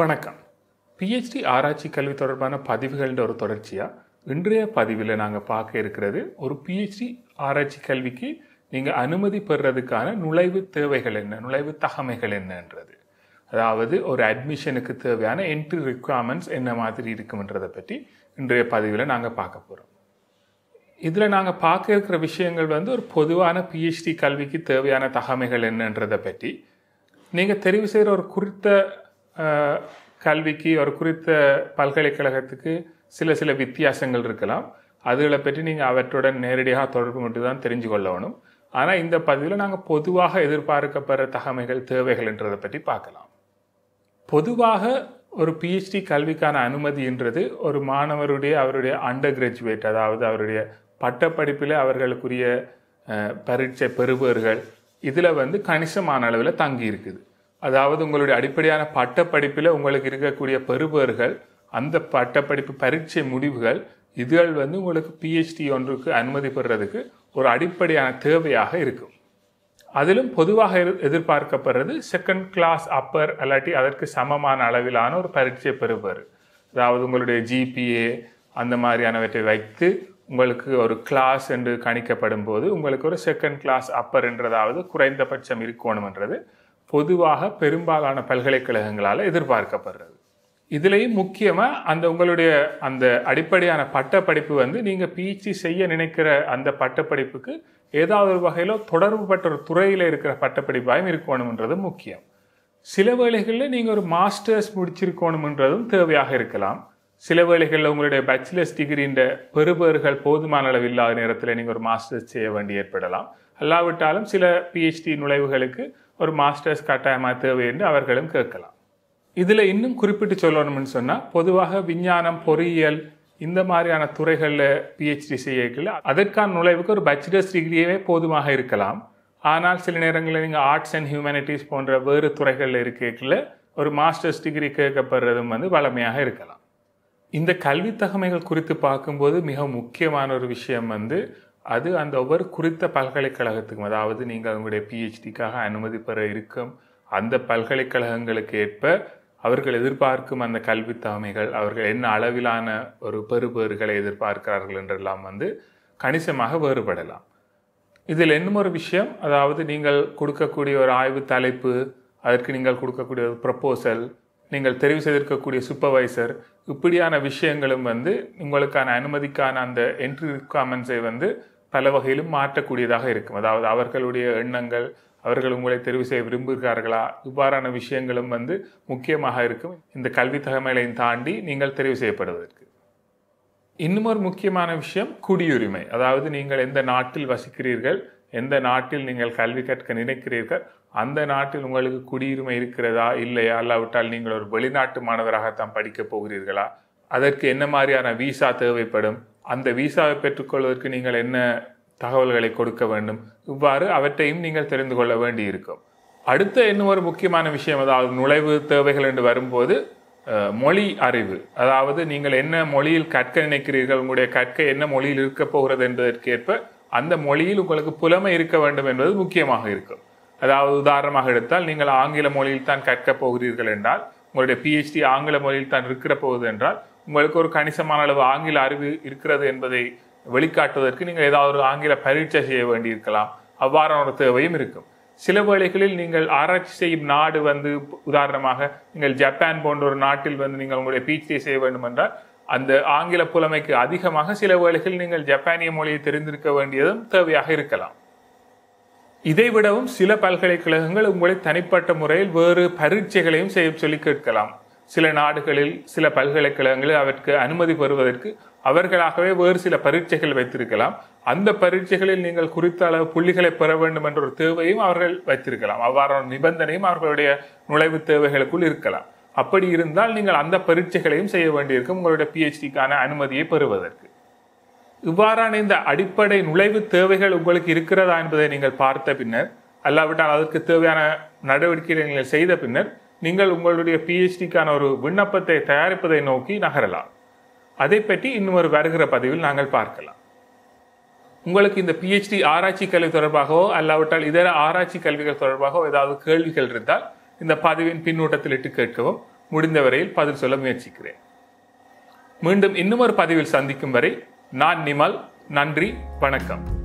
வணக்கம் பிஹெச்டி ஆராய்ச்சி கல்வி தொடர்பான பதிவுகள்ன்ற ஒரு தொடர்ச்சியாக இன்றைய பதிவில் நாங்கள் பார்க்க இருக்கிறது ஒரு பிஹெச்டி ஆராய்ச்சி கல்விக்கு நீங்கள் அனுமதி பெறுறதுக்கான நுழைவு தேவைகள் என்ன நுழைவு தகமைகள் என்னன்றது அதாவது ஒரு அட்மிஷனுக்கு தேவையான என்ட்ரி ரிக்குவயர்மெண்ட்ஸ் என்ன மாதிரி இருக்குன்றதை பற்றி இன்றைய பதிவில் நாங்கள் பார்க்க போகிறோம் இதில் நாங்கள் பார்க்க இருக்கிற விஷயங்கள் வந்து ஒரு பொதுவான பிஹெச்டி கல்விக்கு தேவையான தகமைகள் என்னன்றதை பற்றி நீங்கள் தெரிவு செய்கிற ஒரு குறித்த கல்விக்கு ஒரு குறித்த பல்கலைக்கழகத்துக்கு சில சில வித்தியாசங்கள் இருக்கலாம் அதுகளை பற்றி நீங்கள் அவற்றுடன் நேரடியாக தொடர்பு மட்டும் தான் தெரிஞ்சு கொள்ளணும் ஆனால் இந்த பதிவில் நாங்கள் பொதுவாக எதிர்பார்க்கப்படுற தகமைகள் தேவைகள்ன்றதை பற்றி பார்க்கலாம் பொதுவாக ஒரு பிஹெச்டி கல்விக்கான அனுமதின்றது ஒரு மாணவருடைய அவருடைய அண்டர் கிராஜுவேட் அதாவது அவருடைய பட்டப்படிப்பில் அவர்களுக்குரிய பரீட்சை பெறுபவர்கள் இதில் வந்து கணிசமான அளவில் தங்கி இருக்குது அதாவது உங்களுடைய அடிப்படையான பட்டப்படிப்பில் உங்களுக்கு இருக்கக்கூடிய பெறுபேறுகள் அந்த பட்டப்படிப்பு பரீட்சை முடிவுகள் இதுகள் வந்து உங்களுக்கு பிஹெச்டி ஒன்றுக்கு அனுமதி பெறுறதுக்கு ஒரு அடிப்படையான தேவையாக இருக்கும் அதிலும் பொதுவாக எதிர்பார்க்கப்படுறது செகண்ட் கிளாஸ் அப்பர் அல்லாட்டி அதற்கு சமமான அளவிலான ஒரு பரீட்சை பெறுபவர் அதாவது உங்களுடைய ஜிபிஏ அந்த மாதிரியானவற்றை வைத்து உங்களுக்கு ஒரு கிளாஸ் என்று கணிக்கப்படும் போது உங்களுக்கு ஒரு செகண்ட் கிளாஸ் அப்பர் என்றதாவது குறைந்தபட்சம் இருக்கணும்ன்றது பொதுவாக பெரும்பாலான பல்கலைக்கழகங்களால் எதிர்பார்க்கப்படுறது இதுலேயும் முக்கியமாக அந்த உங்களுடைய அந்த அடிப்படையான பட்டப்படிப்பு வந்து நீங்கள் பிஹெச்டி செய்ய நினைக்கிற அந்த பட்டப்படிப்புக்கு ஏதாவது ஒரு வகையில் தொடர்புபட்ட ஒரு துறையில் இருக்கிற பட்டப்படிப்பாயும் இருக்கணுன்றது முக்கியம் சில வேளைகளில் நீங்கள் ஒரு மாஸ்டர்ஸ் முடிச்சிருக்கணுன்றதும் தேவையாக இருக்கலாம் சில வேளைகளில் உங்களுடைய பேச்சுலர்ஸ் டிகிரின்ற பெறுபவர்கள் போதுமான அளவு இல்லாத நேரத்தில் நீங்கள் ஒரு மாஸ்டர்ஸ் செய்ய வேண்டி ஏற்படலாம் அல்லாவிட்டாலும் சில பிஹெச்டி நுழைவுகளுக்கு ஒரு மாஸ்டர்ஸ் கட்டாயமாக தேவை என்று அவர்களும் கேட்கலாம் இதில் இன்னும் குறிப்பிட்டு சொல்லணும்னு சொன்னால் பொதுவாக விஞ்ஞானம் பொறியியல் இந்த மாதிரியான துறைகளில் பிஹெச்டி செய்யல அதற்கான நுழைவுக்கு ஒரு பேச்சுலர்ஸ் டிகிரியவே போதுமாக இருக்கலாம் ஆனால் சில நேரங்களில் நீங்கள் ஆர்ட்ஸ் அண்ட் ஹியூமனிட்டிஸ் போன்ற வேறு துறைகளில் இருக்கல ஒரு மாஸ்டர்ஸ் டிகிரி கேட்கப்படுறதும் வந்து வளமையாக இருக்கலாம் இந்த கல்வி தகமைகள் குறித்து பார்க்கும்போது மிக முக்கியமான ஒரு விஷயம் வந்து அது அந்த ஒவ்வொரு குறித்த பல்கலைக்கழகத்துக்கும் அதாவது நீங்கள் உங்களுடைய பிஹெச்டிக்காக அனுமதி பெற இருக்கும் அந்த பல்கலைக்கழகங்களுக்கு ஏற்ப அவர்கள் எதிர்பார்க்கும் அந்த கல்வி தகமைகள் அவர்கள் என்ன அளவிலான ஒரு பெறுபேறுகளை எதிர்பார்க்கிறார்கள் என்றெல்லாம் வந்து கணிசமாக வேறுபடலாம் இதில் இன்னும் ஒரு விஷயம் அதாவது நீங்கள் கொடுக்கக்கூடிய ஒரு ஆய்வு தலைப்பு அதற்கு நீங்கள் கொடுக்கக்கூடிய ஒரு ப்ரப்போசல் நீங்கள் தெரிவு செய்திருக்கக்கூடிய சூப்பர்வைசர் இப்படியான விஷயங்களும் வந்து உங்களுக்கான அனுமதிக்கான அந்த என்ட்ரி ரிக்வயர்மெண்ட்ஸை வந்து பல வகையிலும் மாற்றக்கூடியதாக இருக்கும் அதாவது அவர்களுடைய எண்ணங்கள் அவர்கள் உங்களை தெரிவு செய்ய விரும்புகிறார்களா இவ்வாறான விஷயங்களும் வந்து முக்கியமாக இருக்கும் இந்த கல்வி தகமைகளையும் தாண்டி நீங்கள் தெரிவு செய்யப்படுவதற்கு இன்னும் ஒரு முக்கியமான விஷயம் குடியுரிமை அதாவது நீங்கள் எந்த நாட்டில் வசிக்கிறீர்கள் எந்த நாட்டில் நீங்கள் கல்வி கற்க நினைக்கிறீர்கள் அந்த நாட்டில் உங்களுக்கு குடியுரிமை இருக்கிறதா இல்லையா அல்லாவிட்டால் நீங்கள் ஒரு வெளிநாட்டு மாணவராகத்தான் படிக்கப் போகிறீர்களா அதற்கு என்ன மாதிரியான விசா தேவைப்படும் அந்த விசாவை பெற்றுக்கொள்வதற்கு நீங்கள் என்ன தகவல்களை கொடுக்க வேண்டும் இவ்வாறு அவற்றையும் நீங்கள் தெரிந்து கொள்ள வேண்டி இருக்கும் அடுத்த இன்னும் ஒரு முக்கியமான விஷயம் அதாவது நுழைவு தேவைகள் என்று வரும்போது மொழி அறிவு அதாவது நீங்கள் என்ன மொழியில் கற்க நினைக்கிறீர்கள் உங்களுடைய கற்க என்ன மொழியில் இருக்க போகிறது என்பதற்கேற்ப அந்த மொழியில் உங்களுக்கு புலமை இருக்க வேண்டும் என்பது முக்கியமாக இருக்கும் அதாவது உதாரணமாக எடுத்தால் நீங்கள் ஆங்கில மொழியில் தான் கற்க போகிறீர்கள் என்றால் உங்களுடைய பிஹெச்டி ஆங்கில மொழியில் தான் இருக்கிற போகுது என்றால் உங்களுக்கு ஒரு கணிசமான அளவு ஆங்கில அறிவு இருக்கிறது என்பதை வெளிக்காட்டுவதற்கு நீங்கள் ஏதாவது ஒரு ஆங்கில பரீட்சை செய்ய வேண்டியிருக்கலாம் அவ்வாறான ஒரு தேவையும் இருக்கும் சில வேளைகளில் நீங்கள் ஆராய்ச்சி செய்யும் நாடு வந்து உதாரணமாக நீங்கள் ஜப்பான் போன்ற ஒரு நாட்டில் வந்து நீங்கள் உங்களுடைய பிஹெச்டி செய்ய வேண்டும் என்றால் அந்த ஆங்கில புலமைக்கு அதிகமாக சில வேளைகளில் நீங்கள் ஜப்பானிய மொழியை தெரிந்திருக்க வேண்டியதும் தேவையாக இருக்கலாம் இதைவிடவும் சில பல்கலைக்கழகங்கள் உங்களை தனிப்பட்ட முறையில் வேறு பரீட்சைகளையும் செய்ய சொல்லி கேட்கலாம் சில நாடுகளில் சில பல்கலைக்கழகங்களில் அவருக்கு அனுமதி பெறுவதற்கு அவர்களாகவே வேறு சில பரீட்சைகள் வைத்திருக்கலாம் அந்த பரீட்சைகளில் நீங்கள் குறித்த அளவு புள்ளிகளை பெற வேண்டும் என்ற ஒரு தேவையும் அவர்கள் வைத்திருக்கலாம் அவ்வாறான நிபந்தனையும் அவர்களுடைய நுழைவு தேவைகளுக்குள் இருக்கலாம் அப்படி இருந்தால் நீங்கள் அந்த பரீட்சைகளையும் செய்ய வேண்டியிருக்கும் உங்களுடைய பிஹெச்டிக்கான அனுமதியை பெறுவதற்கு இவ்வாறான இந்த அடிப்படை நுழைவு தேவைகள் உங்களுக்கு இருக்கிறதா என்பதை நீங்கள் பார்த்த பின்னர் அல்லாவிட்டால் அதற்கு தேவையான நடவடிக்கைகளை நீங்கள் செய்த பின்னர் நீங்கள் உங்களுடைய பிஹெச்டிக்கான ஒரு விண்ணப்பத்தை தயாரிப்பதை நோக்கி நகரலாம் அதை பற்றி இன்னும் ஒரு வருகிற பதிவில் நாங்கள் பார்க்கலாம் உங்களுக்கு இந்த பிஹெச்டி ஆராய்ச்சி கல்வி தொடர்பாகவோ அல்லாவிட்டால் இதர ஆராய்ச்சி கல்விகள் தொடர்பாகவோ ஏதாவது கேள்விகள் இருந்தால் இந்த பதிவின் பின்னூட்டத்தில் இட்டு கேட்கவும் முடிந்தவரையில் பதில் சொல்ல முயற்சிக்கிறேன் மீண்டும் இன்னும் ஒரு பதிவில் சந்திக்கும் வரை நான் நிமல் நன்றி வணக்கம்